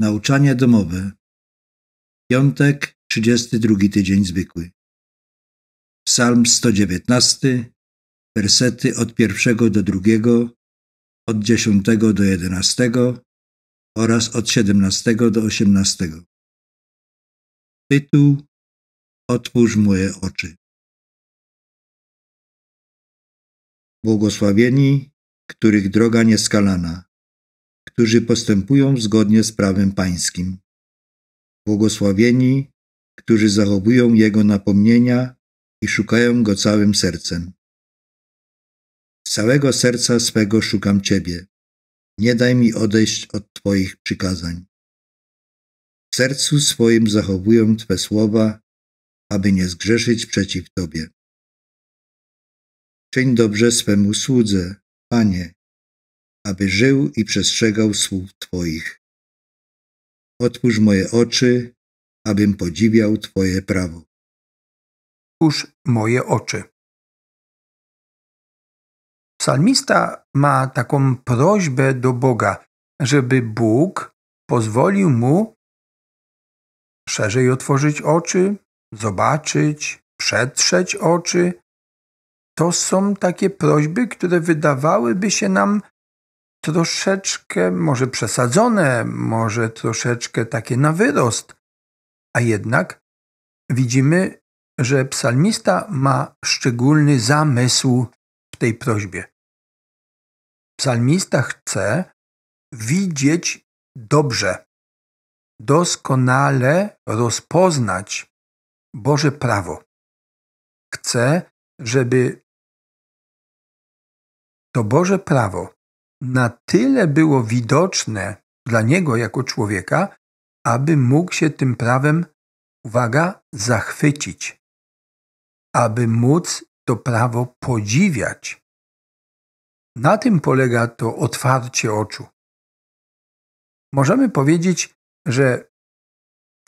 Nauczanie domowe. Piątek, 32 tydzień zwykły. Psalm 119, wersety od pierwszego do drugiego, od dziesiątego do jedenastego oraz od siedemnastego do osiemnastego. Tytuł Otwórz moje oczy. Błogosławieni, których droga nieskalana którzy postępują zgodnie z prawem pańskim. Błogosławieni, którzy zachowują Jego napomnienia i szukają Go całym sercem. Z całego serca swego szukam Ciebie. Nie daj mi odejść od Twoich przykazań. W sercu swoim zachowuję Twe słowa, aby nie zgrzeszyć przeciw Tobie. Czyń dobrze swemu słudze, Panie, aby żył i przestrzegał słów Twoich. Otwórz moje oczy, abym podziwiał Twoje prawo. Otwórz moje oczy. Psalmista ma taką prośbę do Boga, żeby Bóg pozwolił mu szerzej otworzyć oczy, zobaczyć, przetrzeć oczy. To są takie prośby, które wydawałyby się nam troszeczkę może przesadzone, może troszeczkę takie na wyrost, a jednak widzimy, że psalmista ma szczególny zamysł w tej prośbie. Psalmista chce widzieć dobrze, doskonale rozpoznać Boże prawo. Chce, żeby to Boże prawo na tyle było widoczne dla niego jako człowieka, aby mógł się tym prawem, uwaga, zachwycić, aby móc to prawo podziwiać. Na tym polega to otwarcie oczu. Możemy powiedzieć, że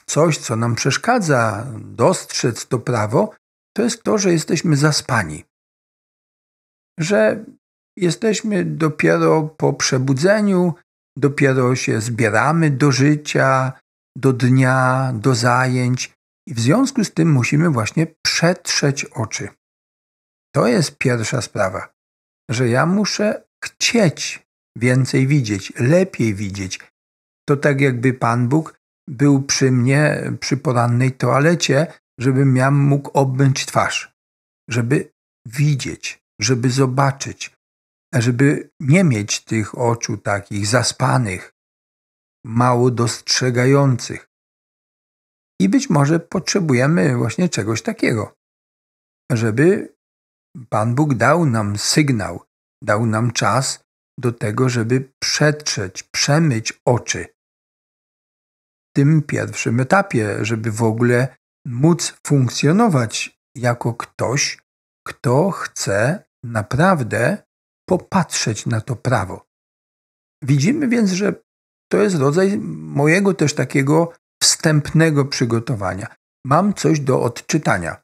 coś, co nam przeszkadza dostrzec to prawo, to jest to, że jesteśmy zaspani. Że jesteśmy dopiero po przebudzeniu, dopiero się zbieramy do życia, do dnia, do zajęć i w związku z tym musimy właśnie przetrzeć oczy. To jest pierwsza sprawa, że ja muszę chcieć więcej widzieć, lepiej widzieć. To tak jakby Pan Bóg był przy mnie przy porannej toalecie, żebym ja mógł obmyć twarz, żeby widzieć, żeby zobaczyć, żeby nie mieć tych oczu takich zaspanych, mało dostrzegających. I być może potrzebujemy właśnie czegoś takiego, żeby Pan Bóg dał nam sygnał, dał nam czas do tego, żeby przetrzeć, przemyć oczy. W tym pierwszym etapie, żeby w ogóle móc funkcjonować jako ktoś, kto chce naprawdę popatrzeć na to prawo. Widzimy więc, że to jest rodzaj mojego też takiego wstępnego przygotowania. Mam coś do odczytania.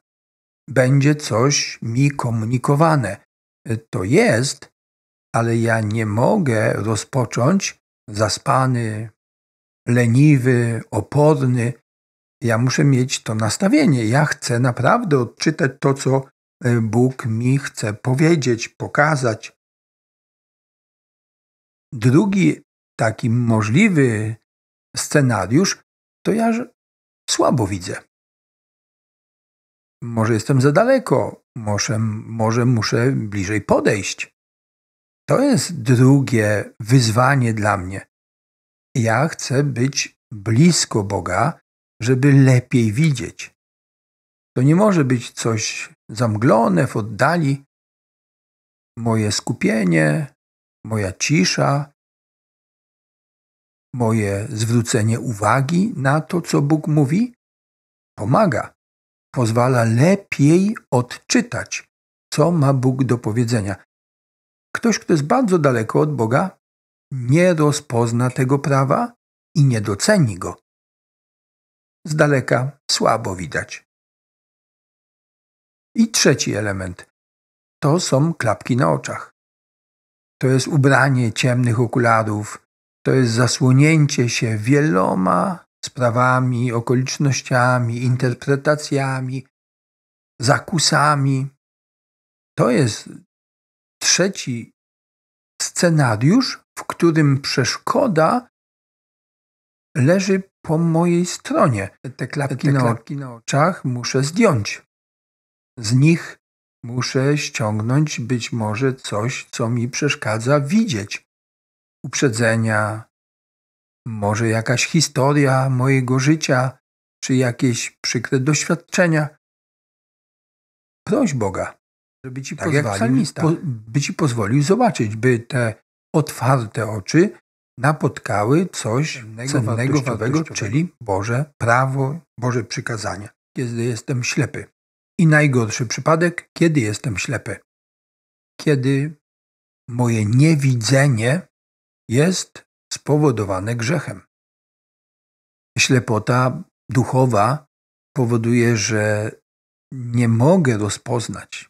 Będzie coś mi komunikowane. To jest, ale ja nie mogę rozpocząć zaspany, leniwy, oporny. Ja muszę mieć to nastawienie. Ja chcę naprawdę odczytać to, co e, Bóg mi chce powiedzieć, pokazać, Drugi taki możliwy scenariusz to ja słabo widzę. Może jestem za daleko, może, może muszę bliżej podejść. To jest drugie wyzwanie dla mnie. Ja chcę być blisko Boga, żeby lepiej widzieć. To nie może być coś zamglone w oddali. Moje skupienie, moja cisza, moje zwrócenie uwagi na to, co Bóg mówi, pomaga, pozwala lepiej odczytać, co ma Bóg do powiedzenia. Ktoś, kto jest bardzo daleko od Boga, nie rozpozna tego prawa i nie doceni go. Z daleka słabo widać. I trzeci element to są klapki na oczach to jest ubranie ciemnych okularów, to jest zasłonięcie się wieloma sprawami, okolicznościami, interpretacjami, zakusami. To jest trzeci scenariusz, w którym przeszkoda leży po mojej stronie. Te klapki, Te klapki na oczach muszę zdjąć. Z nich Muszę ściągnąć być może coś, co mi przeszkadza widzieć. Uprzedzenia, może jakaś historia mojego życia, czy jakieś przykre doświadczenia. Proś Boga, żeby ci, tak pozwolił, po, by ci pozwolił zobaczyć, by te otwarte oczy napotkały coś cennego, cennego wartościowego, wartościowego, czyli tak. Boże prawo, Boże przykazania, Kiedy jestem ślepy. I najgorszy przypadek, kiedy jestem ślepy. Kiedy moje niewidzenie jest spowodowane grzechem. Ślepota duchowa powoduje, że nie mogę rozpoznać,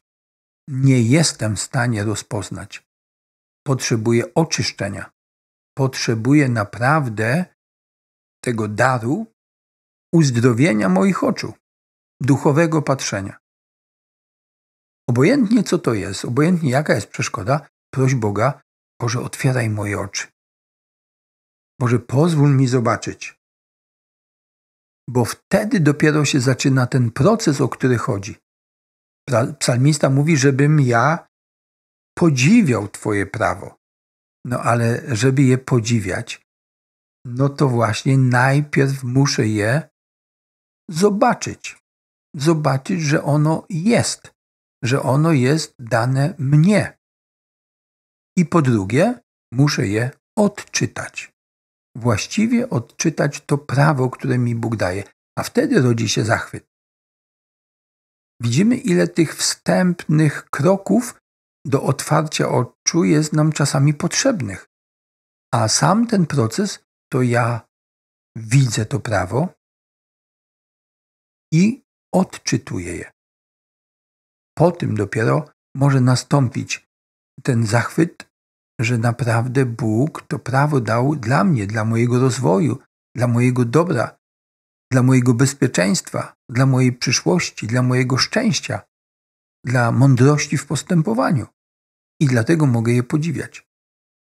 nie jestem w stanie rozpoznać. Potrzebuję oczyszczenia, potrzebuję naprawdę tego daru uzdrowienia moich oczu duchowego patrzenia. Obojętnie co to jest, obojętnie jaka jest przeszkoda, proś Boga, Boże, otwieraj moje oczy. Boże, pozwól mi zobaczyć. Bo wtedy dopiero się zaczyna ten proces, o który chodzi. Psalmista mówi, żebym ja podziwiał Twoje prawo. No ale żeby je podziwiać, no to właśnie najpierw muszę je zobaczyć zobaczyć, że ono jest, że ono jest dane mnie. I po drugie, muszę je odczytać. Właściwie odczytać to prawo, które mi Bóg daje, a wtedy rodzi się zachwyt. Widzimy, ile tych wstępnych kroków do otwarcia oczu jest nam czasami potrzebnych. A sam ten proces to ja widzę to prawo i odczytuje je. Po tym dopiero może nastąpić ten zachwyt, że naprawdę Bóg to prawo dał dla mnie, dla mojego rozwoju, dla mojego dobra, dla mojego bezpieczeństwa, dla mojej przyszłości, dla mojego szczęścia, dla mądrości w postępowaniu. I dlatego mogę je podziwiać.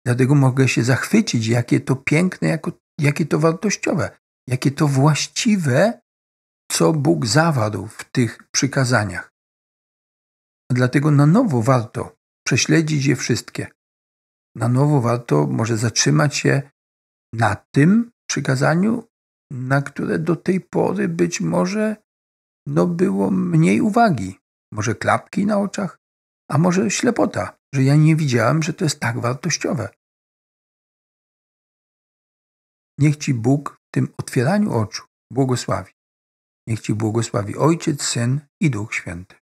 Dlatego mogę się zachwycić, jakie to piękne, jakie to wartościowe, jakie to właściwe co Bóg zawarł w tych przykazaniach. Dlatego na nowo warto prześledzić je wszystkie. Na nowo warto może zatrzymać się na tym przykazaniu, na które do tej pory być może no było mniej uwagi. Może klapki na oczach, a może ślepota, że ja nie widziałem, że to jest tak wartościowe. Niech Ci Bóg w tym otwieraniu oczu błogosławi. Niech Ci błogosławi Ojciec, Syn i Duch Święty.